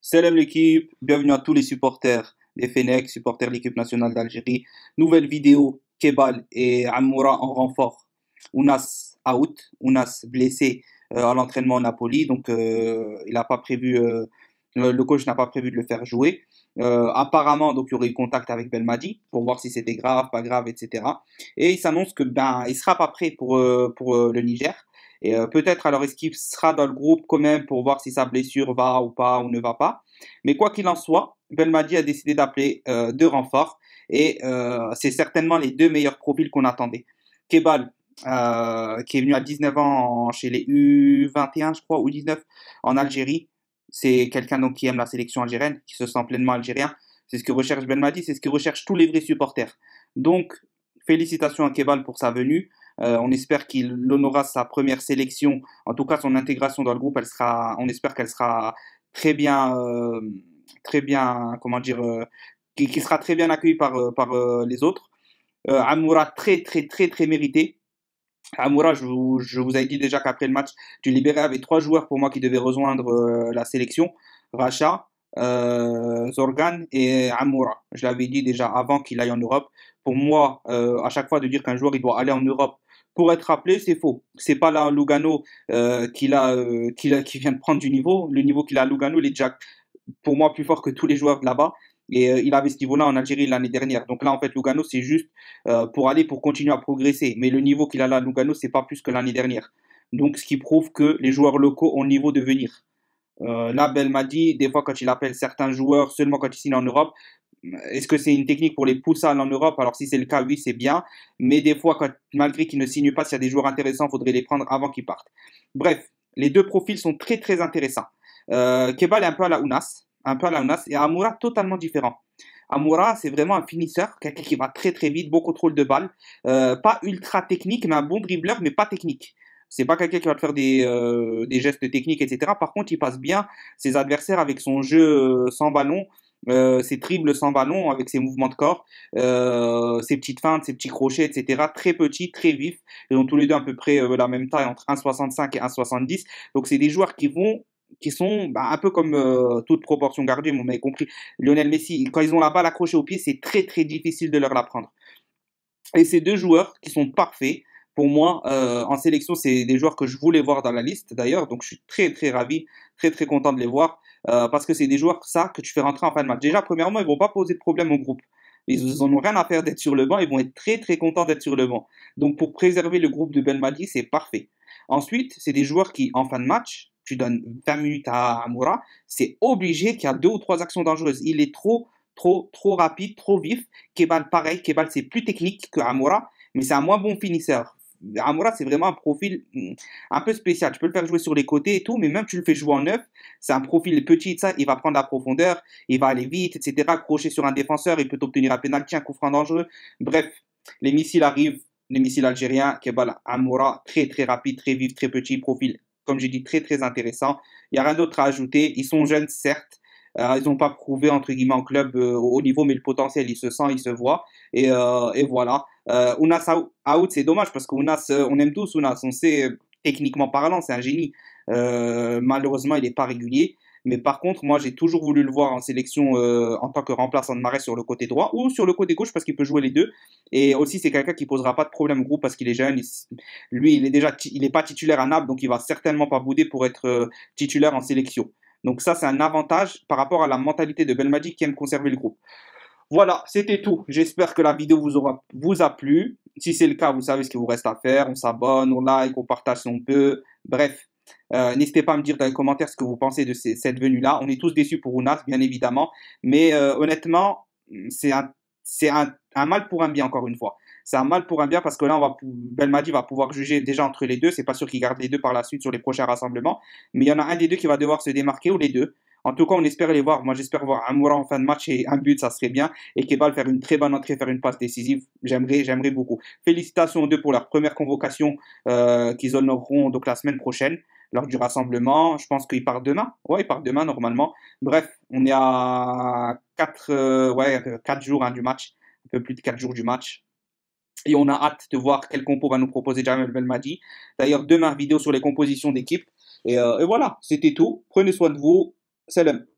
Salam l'équipe, bienvenue à tous les supporters des Fenech, supporters de l'équipe nationale d'Algérie. Nouvelle vidéo, Kebal et Amoura en renfort. Ounas out, Ounas blessé euh, à l'entraînement Napoli, donc euh, il n'a pas prévu, euh, le coach n'a pas prévu de le faire jouer. apparemment, donc il y aurait eu contact avec Belmadi pour voir si c'était grave, pas grave, etc. Et il s'annonce que ben il sera pas prêt pour pour le Niger. Et euh, peut-être alors est qu'il sera dans le groupe quand même pour voir si sa blessure va ou pas ou ne va pas. Mais quoi qu'il en soit, Belmadi a décidé d'appeler euh, deux renforts et euh, c'est certainement les deux meilleurs profils qu'on attendait. Kebal, qui est venu à 19 ans chez les U21, je crois, ou 19 en Algérie. C'est quelqu'un donc qui aime la sélection algérienne, qui se sent pleinement algérien. C'est ce que recherche Belmadi, c'est ce que recherchent tous les vrais supporters. Donc, félicitations à Kebal pour sa venue. Euh, on espère qu'il honora sa première sélection. En tout cas, son intégration dans le groupe, elle sera, on espère qu'elle sera très bien, euh, très bien, comment dire, euh, qu'il sera très bien accueilli par, les autres. Amoura très, très, très, très mérité. Amoura, je vous, ai avais dit déjà qu'après le match du Libéré avait trois joueurs pour moi qui devaient rejoindre la sélection. Racha, Zorgan et Amoura. Je l'avais dit déjà avant qu'il aille en Europe. Pour moi, à chaque fois de dire qu'un joueur il doit aller en Europe pour être rappelé, c'est faux. C'est pas là Lugano euh, qu'il a, euh, qui vient de prendre du niveau. Le niveau qu'il a à Lugano, il est pour moi, plus fort que tous les joueurs là-bas. Et euh, il avait ce niveau-là en Algérie l'année dernière. Donc là, en fait, Lugano, c'est juste pour aller, pour continuer à progresser. Mais le niveau qu'il a là à Lugano, c'est pas plus que l'année dernière. Donc, ce qui prouve que les joueurs locaux ont niveau de venir. là, Bel m'a dit, des fois, quand il appelle certains joueurs, seulement quand il signe en Europe, est-ce que c'est une technique pour les pousser en Europe Alors si c'est le cas, oui, c'est bien. Mais des fois, malgré qu'ils ne signent pas, s'il y a des joueurs intéressants, il faudrait les prendre avant qu'ils partent. Bref, les deux profils sont très très intéressants. Euh, Kebal est un peu à la Unas, un peu à la Unas, et Amoura totalement différent. Amoura, c'est vraiment un finisseur, quelqu'un qui va très très vite, bon contrôle de balle, euh, pas ultra technique, mais un bon dribbleur, mais pas technique. C'est pas quelqu'un qui va te faire des, euh, gestes techniques, etc. Par contre, il passe bien ses adversaires avec son jeu euh, sans ballon euh, ses tribles sans ballon avec ses mouvements de corps, ses euh, petites feintes, ses petits crochets, etc. Très petits, très vifs. Ils ont tous les deux à peu près euh, la même taille, entre 1,65 et 1,70. Donc c'est des joueurs qui vont qui sont bah, un peu comme euh, toute proportion gardée, vous m'avez compris. Lionel Messi, quand ils ont la balle accrochée au pied, c'est très très difficile de leur la prendre. Et ces deux joueurs qui sont parfaits, pour moi, en sélection, c'est des joueurs que je voulais voir dans la liste d'ailleurs, donc je suis très très ravi, très très content de les voir. Euh, parce que c'est des joueurs ça que tu fais rentrer en fin de match. Déjà, premièrement, ils vont pas poser de problème au groupe. Ils n'en mhm. ont rien à faire d'être sur le banc, ils vont être très très contents d'être sur le banc. Donc pour préserver le groupe de Belmadi, c'est parfait. Ensuite, c'est des joueurs qui, en fin de match, tu donnes 20 minutes à Amoura, c'est obligé qu'il y a deux ou trois actions dangereuses. Il est trop, trop, trop rapide, trop vif. Kebal, pareil, Kebal, c'est plus technique que mais c'est un moins bon finisseur. Amora, c'est vraiment un profil mm, un peu spécial. Tu peux le faire jouer sur les côtés et tout, mais même tu le fais jouer en neuf, c'est un profil petit, ça, il va prendre la profondeur, il va aller vite, etc. Accrocher sur un défenseur, il peut obtenir un pénalty, un coup franc dangereux. Bref, les missiles arrivent, les missiles algériens, Kebal Amoura, très très rapide, très vif, très petit, profil, comme j'ai dit, très très intéressant. Il n'y a rien d'autre à ajouter. Ils sont jeunes, certes, euh, ils n'ont pas prouvé, entre guillemets, en club euh, au niveau, mais le potentiel, il se sent, il se voit. Et, euh, voilà. Unas out, c'est dommage parce qu'on on aime tous Unas. On sait, techniquement parlant, c'est un génie. malheureusement, il n'est pas régulier. Mais par contre, moi, j'ai toujours voulu le voir en sélection en tant que remplaçant de Marais sur le côté droit ou sur le côté gauche parce qu'il peut jouer les deux. Et aussi, c'est quelqu'un qui posera pas de problème au groupe parce qu'il est jeune. lui, il est déjà, il n'est pas titulaire à Naples, donc il va certainement pas bouder pour être titulaire en sélection. Donc ça, c'est un avantage par rapport à la mentalité de Magic qui aime conserver le groupe. Voilà, c'était tout. J'espère que la vidéo vous, aura, vous a plu. Si c'est le cas, vous savez ce qu'il vous reste à faire. On s'abonne, on like, on partage si on peut. Bref, euh, n'hésitez pas à me dire dans les commentaires ce que vous pensez de cette venue-là. On est tous déçus pour Unas, bien évidemment. Mais euh, honnêtement, c'est un mal pour un bien, encore une fois c'est un mal pour un bien parce que là, on va, Belmadi va pouvoir juger déjà entre les deux. C'est pas sûr qu'il garde les deux par la suite sur les prochains rassemblements, mais il y en a un des deux qui va devoir se démarquer ou les deux. En tout cas, on espère les voir. Moi, j'espère voir Amoura en fin de match et un but, ça serait bien. Et Kebal faire une très bonne entrée, faire une passe décisive. J'aimerais, j'aimerais beaucoup. Félicitations aux deux pour leur première convocation euh, qu'ils honoreront donc la semaine prochaine lors du rassemblement. Je pense qu'ils partent demain. Ouais, ils partent demain normalement. Bref, on est à 4 euh, ouais, euh, quatre jours hein, du match, un peu plus de 4 jours du match et on a hâte de voir quel compo va nous proposer Jamel Belmadi. D'ailleurs, demain, vidéo sur les compositions d'équipe. Et, euh, et voilà, c'était tout. Prenez soin de vous. Salam.